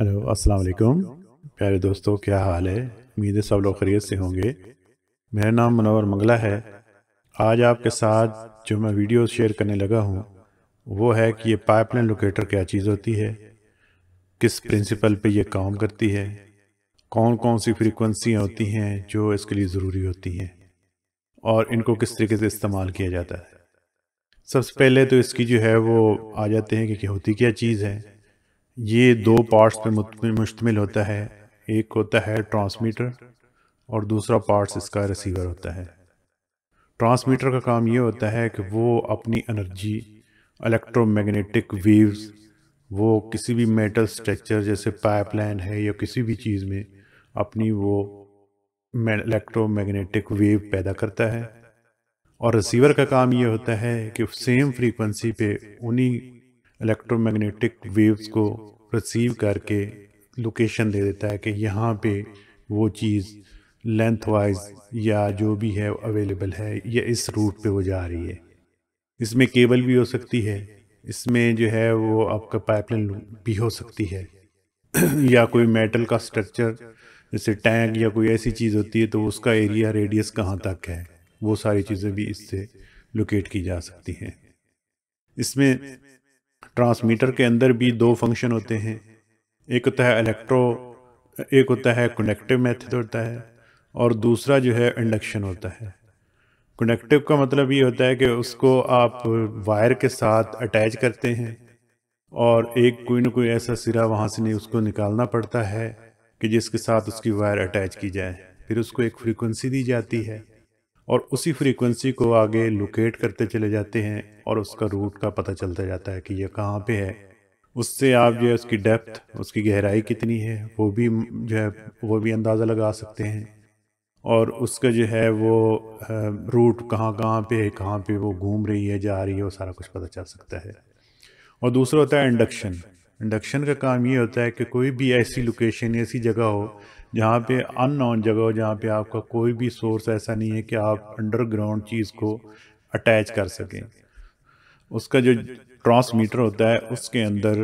hello अस्सलाम वालेकुम प्यारे दोस्तों क्या हाल है उम्मीद है सब लोग खरीत से होंगे मेरा नाम मनोवर मंगला है आज आपके साथ जो मैं वीडियो शेयर करने लगा हूँ वो है कि ये पाइपलाइन लोकेटर क्या चीज़ होती है किस प्रिंसिपल पे ये काम करती है कौन कौन सी फ्रीक्वेंसियाँ होती हैं जो इसके लिए ज़रूरी होती हैं और इनको किस तरीके से इस्तेमाल किया जाता है सबसे पहले तो इसकी जो है वो आ जाते हैं कि क्या होती क्या चीज़ है ये दो पार्ट्स पे मुश्तमिल होता है एक होता है ट्रांसमीटर और दूसरा पार्ट्स इसका रिसीवर होता है ट्रांसमीटर का काम ये होता है कि वो अपनी एनर्जी इलेक्ट्रोमैग्नेटिक वेव्स वो किसी भी मेटल स्ट्रक्चर जैसे पाइपलाइन है या किसी भी चीज़ में अपनी वो इलेक्ट्रोमैग्नेटिक वेव पैदा करता है और रिसीवर का काम ये होता है कि सेम फ्रीक्वेंसी पे उन्हीं इलेक्ट्रोमैग्नेटिक वेव्स को रिसीव करके लोकेशन दे देता है कि यहाँ पे वो चीज़ लेंथ वाइज या जो भी है अवेलेबल है या इस रूट पे वो जा रही है इसमें केबल भी हो सकती है इसमें जो है वो आपका पाइपलाइन भी हो सकती है या कोई मेटल का स्ट्रक्चर जैसे टैंक या कोई ऐसी चीज़ होती है तो उसका एरिया रेडियस कहाँ तक है वो सारी चीज़ें भी इससे लोकेट की जा सकती हैं इसमें ट्रांसमीटर के अंदर भी दो फंक्शन होते हैं एक होता है इलेक्ट्रो एक होता है कनेक्टिव मेथड होता है और दूसरा जो है इंडक्शन होता है कनेक्टिव का मतलब ये होता है कि उसको आप वायर के साथ अटैच करते हैं और एक कोई ना कोई ऐसा सिरा वहाँ से नहीं उसको निकालना पड़ता है कि जिसके साथ उसकी वायर अटैच की जाए फिर उसको एक फ्रीक्वेंसी दी जाती है और उसी फ्रीक्वेंसी को आगे लोकेट करते चले जाते हैं और उसका रूट का पता चलता जाता है कि यह कहाँ पे है उससे आप जो है उसकी डेप्थ उसकी गहराई कितनी है वो भी जो है वो भी अंदाज़ा लगा सकते हैं और उसका जो है वो रूट कहाँ कहाँ पे है कहाँ पे वो घूम रही है जा रही है वो सारा कुछ पता चल सकता है और दूसरा होता है इंडक्शन इंडक्शन का काम ये होता है कि कोई भी ऐसी लोकेशन ऐसी जगह हो जहाँ पे अननोन जगह हो जहाँ पे आपका कोई भी सोर्स ऐसा नहीं है कि आप अंडरग्राउंड चीज़ को अटैच कर सकें उसका जो ट्रांसमीटर होता है उसके अंदर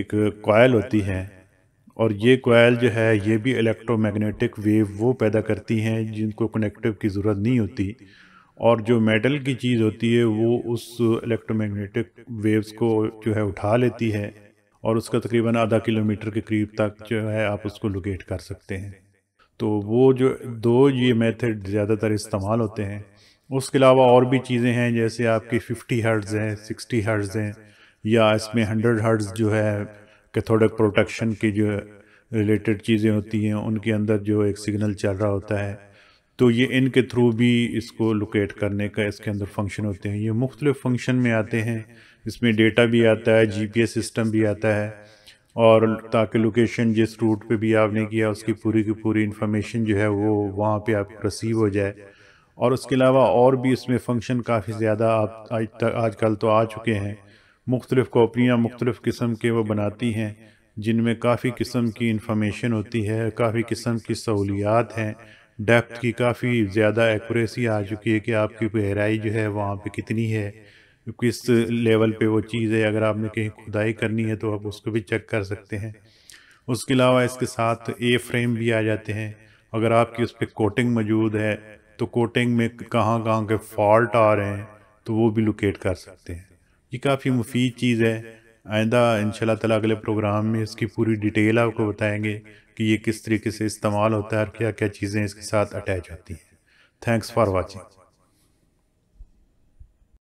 एक कोयल होती है और ये कोयल जो है ये भी इलेक्ट्रोमैग्नेटिक वेव वो पैदा करती हैं जिनको कनेक्टिव की ज़रूरत नहीं होती और जो मेटल की चीज़ होती है वो उस इलेक्ट्रोमैग्नेटिक वेव्स को जो है उठा लेती है और उसका तकरीबन आधा किलोमीटर के करीब तक जो है आप उसको लोकेट कर सकते हैं तो वो जो दो ये मेथड ज़्यादातर इस्तेमाल होते हैं उसके अलावा और भी चीज़ें हैं जैसे आपकी 50 हर्ट्ज़ हैं 60 हर्ट्ज़ हैं या इसमें 100 हर्ट्ज़ जो है कैथोडिक प्रोटेक्शन की जो रिलेटेड चीज़ें होती हैं उनके अंदर जो एक सिग्नल चल रहा होता है तो ये इनके थ्रू भी इसको लोकेट करने का इसके अंदर फंक्शन होते हैं ये मुख्तलिफ़ फंक्शन में आते हैं इसमें डेटा भी आता है जीपीएस सिस्टम भी आता है और ताकि लोकेशन जिस रूट पे भी आपने किया उसकी पूरी की पूरी इन्फॉर्मेशन जो है वो वहाँ पे आप रसीव हो जाए और उसके अलावा और भी इसमें फंक्शन काफ़ी ज़्यादा आप आज तक आजकल तो आ चुके हैं मुख्तलिफ़ कॉपियाँ मुख्तलिफ़ किस्म के वो बनाती हैं जिनमें काफ़ी किस्म की इंफॉर्मेशन होती है काफ़ी किस्म की सहूलियात हैं डेप्थ की काफ़ी ज़्यादा एक्यूरेसी आ चुकी है कि आपकी गहराई जो है वहाँ पे कितनी है किस लेवल पे वो चीज़ है अगर आपने कहीं खुदाई करनी है तो आप उसको भी चेक कर सकते हैं उसके अलावा इसके साथ ए फ्रेम भी आ जाते हैं अगर आपकी उस पर कोटिंग मौजूद है तो कोटिंग में कहाँ कहाँ के फॉल्ट आ रहे हैं तो वो भी लोकेट कर सकते हैं ये काफ़ी मुफीद चीज़ है आइंदा इन तला अगले प्रोग्राम में इसकी पूरी डिटेल आपको बताएंगे कि ये किस तरीके से इस्तेमाल होता है और क्या क्या चीज़ें इसके साथ अटैच होती हैं थैंक्स फॉर वॉचिंग